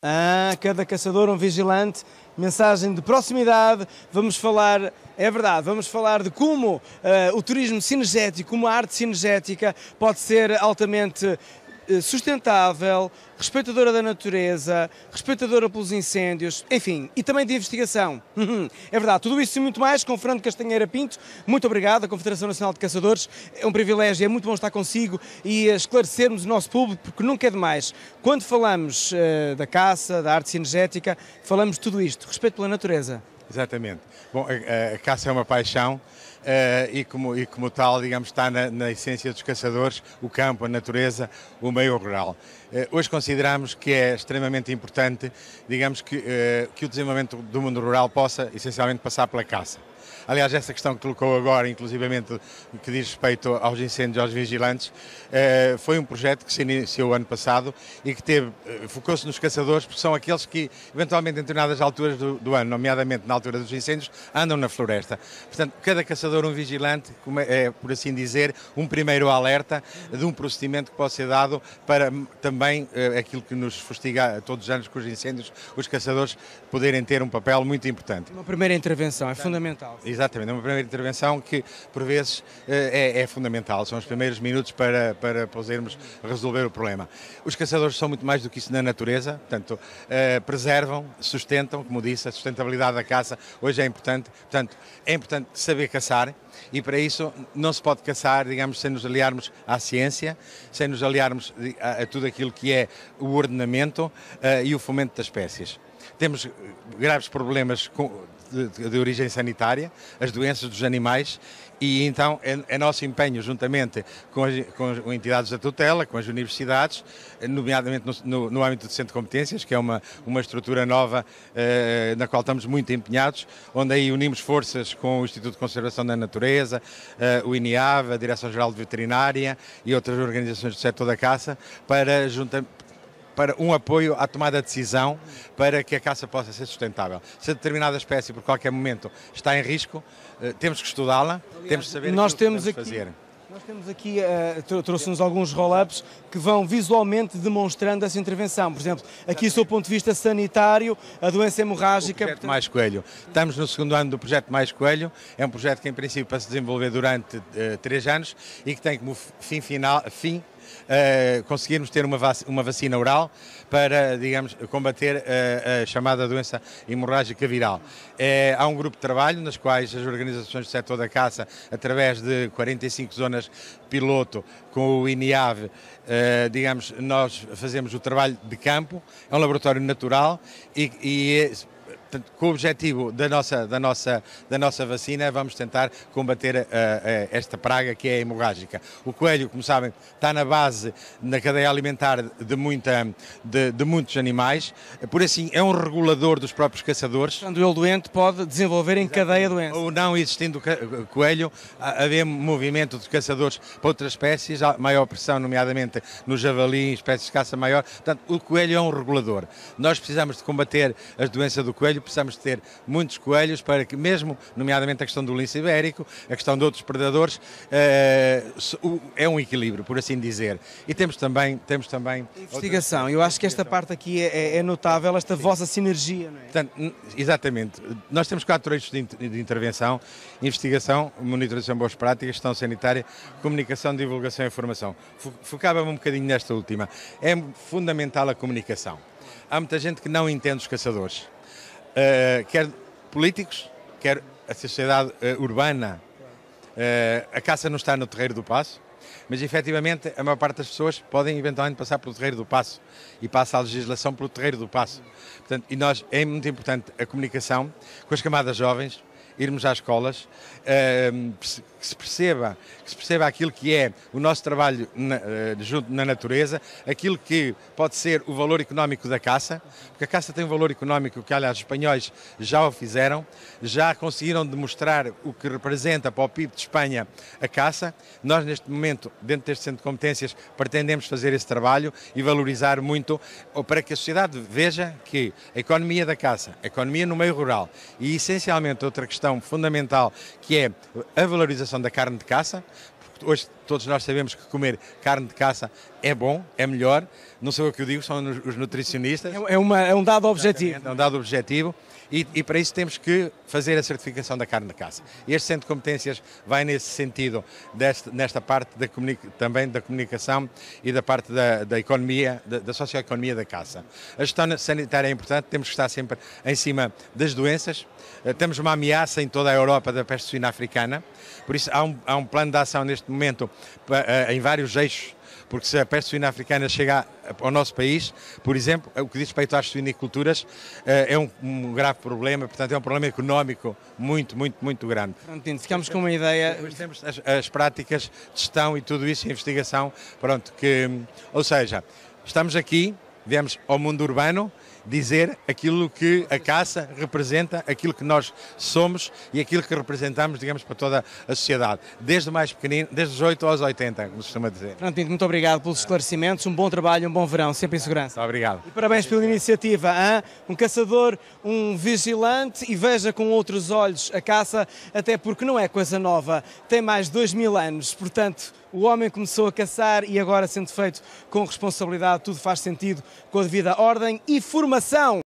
ah, cada caçador um vigilante, mensagem de proximidade. Vamos falar, é verdade, vamos falar de como uh, o turismo sinergético, como a arte sinergética pode ser altamente eh, sustentável, respeitadora da natureza, respeitadora pelos incêndios, enfim, e também de investigação. É verdade, tudo isso e muito mais com Fernando Castanheira Pinto. Muito obrigado à Confederação Nacional de Caçadores. É um privilégio, é muito bom estar consigo e esclarecermos o nosso público, porque nunca é demais. Quando falamos uh, da caça, da arte energética, falamos tudo isto, respeito pela natureza. Exatamente. Bom, a, a, caça é uma paixão uh, e, como, e, como, tal, digamos, está na, na, essência dos caçadores, o campo, a natureza, o meio rural. Uh, hoje consideramos que é extremamente importante, digamos, que, uh, que o desenvolvimento do mundo rural possa, essencialmente, passar pela caça. Aliás, essa questão que colocou agora, inclusivamente que diz respeito aos incêndios, aos vigilantes, eh, foi um projeto que se iniciou ano passado e que teve, eh, focou-se nos caçadores, porque são aqueles que, eventualmente, em determinadas alturas do, do, ano, nomeadamente na altura dos incêndios, andam na floresta. Portanto, cada caçador um vigilante, é, é, por assim dizer, um primeiro alerta de um procedimento que pode ser dado para também eh, aquilo que nos fustiga todos os anos com os incêndios, os caçadores poderem ter um papel muito importante. Uma primeira intervenção, é fundamental fundamental. É Exatamente, é uma primeira intervenção que, por vezes, eh, é, é fundamental. São os primeiros minutos para, para podermos resolver o problema. Os caçadores são muito mais do que isso na natureza, portanto, eh, preservam, sustentam, como disse, a sustentabilidade da caça hoje é importante. Portanto, é importante saber caçar e para isso não se pode caçar, digamos, sem nos aliarmos à ciência, sem nos aliarmos eh, a, a tudo aquilo que é o ordenamento e o fomento das espécies. Temos eh, graves problemas com, de, de, origem sanitária, as doenças dos animais, e então é, é nosso empenho, juntamente com as, com as, entidades da tutela, com as universidades, eh, nomeadamente no, no, no, âmbito do Centro de Competências, que é uma, uma estrutura nova eh, na qual estamos muito empenhados, onde aí unimos forças com o Instituto de Conservação da Natureza, eh, o INIAV, a Direção-Geral de Veterinária e outras organizações do setor da caça, para, junta, para um apoio à tomada de decisão para que a caça possa ser sustentável. Se determinada espécie, por qualquer momento, está em risco, eh, temos que estudá-la, temos que saber nós temos que temos aqui... fazer. Nós temos aqui, uh, trouxe-nos alguns roll-ups que vão visualmente demonstrando essa intervenção. Por exemplo, aqui, do ponto de vista sanitário, a doença hemorrágica. O projeto Mais Coelho. Estamos no segundo ano do projeto Mais Coelho. É um projeto que, em princípio, para se desenvolver durante uh, três anos e que tem como fim final. Fim uh, conseguirmos ter uma, vac uma vacina oral para, digamos, combater a, eh, a chamada doença hemorrágica viral. Eh, há um grupo de trabalho nas quais as organizações do setor da caça, através de 45 zonas piloto com o INIAV, digamos, nós fazemos o trabalho de campo, é um laboratório natural e, e com o objetivo da nossa, da nossa, da nossa vacina, vamos tentar combater uh, uh, esta praga que é hemorrágica. O coelho, como sabem, está na base, na cadeia alimentar de, muita, de, de muitos animais, por assim é um regulador dos próprios caçadores. Quando ele doente pode desenvolver em Exatamente. cadeia doença. Ou não existindo coelho, haver movimento de caçadores para outras espécies, maior pressão, nomeadamente no javali, espécies de caça maior. Portanto, o coelho é um regulador. Nós precisamos de combater as doenças do coelho coelho, precisamos de ter muitos coelhos para que, mesmo, nomeadamente a questão do lince ibérico, a questão de outros predadores, eh, é um equilíbrio, por assim dizer. E temos também. Temos também Investigação, outra... eu acho que esta parte aqui é, é, é notável, esta Sim. vossa sinergia, não é? Portanto, exatamente. Nós temos quatro eixos de, intervenção: investigação, monitorização de boas práticas, gestão sanitária, comunicação, divulgação e informação. Focava-me um bocadinho nesta última. É fundamental a comunicação. Há muita gente que não entende os caçadores. Eh, quer políticos, quer a sociedade eh, urbana. Eh, a caça não está no terreiro do passo, mas efetivamente a maior parte das pessoas podem eventualmente passar pelo terreiro do passo e passa a legislação pelo terreiro do passo. Portanto, e nós é muito importante a comunicação com as camadas jovens, irmos às escolas, ehm, que se perceba, que se perceba aquilo que é o nosso trabalho na, eh, junto na natureza, aquilo que pode ser o valor económico da caça, porque a caça tem um valor económico que, aliás, os espanhóis já o fizeram, já conseguiram demonstrar o que representa para o PIB de Espanha a caça. Nós, neste momento, dentro deste centro de competências, pretendemos fazer esse trabalho e valorizar muito para que a sociedade veja que a economia da caça, a economia no meio rural e, essencialmente, outra questão questão fundamental que é a valorização da carne de caça, Hoje todos nós sabemos que comer carne de caça é bom, é melhor. Não sou eu que o digo, são os nutricionistas. É, é, uma, é um dado objetivo. É um dado objetivo. E, e, para isso temos que fazer a certificação da carne de caça. Este centro de competências vai nesse sentido, deste, nesta parte da também da comunicação e da parte da, da economia, da, da socioeconomia da caça. A gestão sanitária é importante, temos que estar sempre em cima das doenças. Eh, temos uma ameaça em toda a Europa da peste suína africana, por isso há um, há um plano de ação neste neste momento eh, em vários eixos porque se a peste suína africana chegar ao nosso país, por exemplo, o que diz respeito às suiniculturas, eh, é um, grave problema, portanto é um problema económico muito, muito, muito grande. Pronto, ficamos com uma ideia... Depois temos as, as, práticas de gestão e tudo isso, investigação, pronto, que, ou seja, estamos aqui, viemos ao mundo urbano, dizer aquilo que a caça representa, aquilo que nós somos e aquilo que representamos, digamos, para toda a sociedade, desde o mais pequenino, desde os 8 aos 80, como se costuma dizer. Fernando muito obrigado pelos esclarecimentos, um bom trabalho, um bom verão, sempre em segurança. Obrigado. E parabéns pela iniciativa, hein? um caçador, um vigilante e veja com outros olhos a caça, até porque não é coisa nova, tem mais de 2 mil anos, portanto, o homem começou a caçar e agora, sendo feito com responsabilidade, tudo faz sentido, com a devida ordem e formação.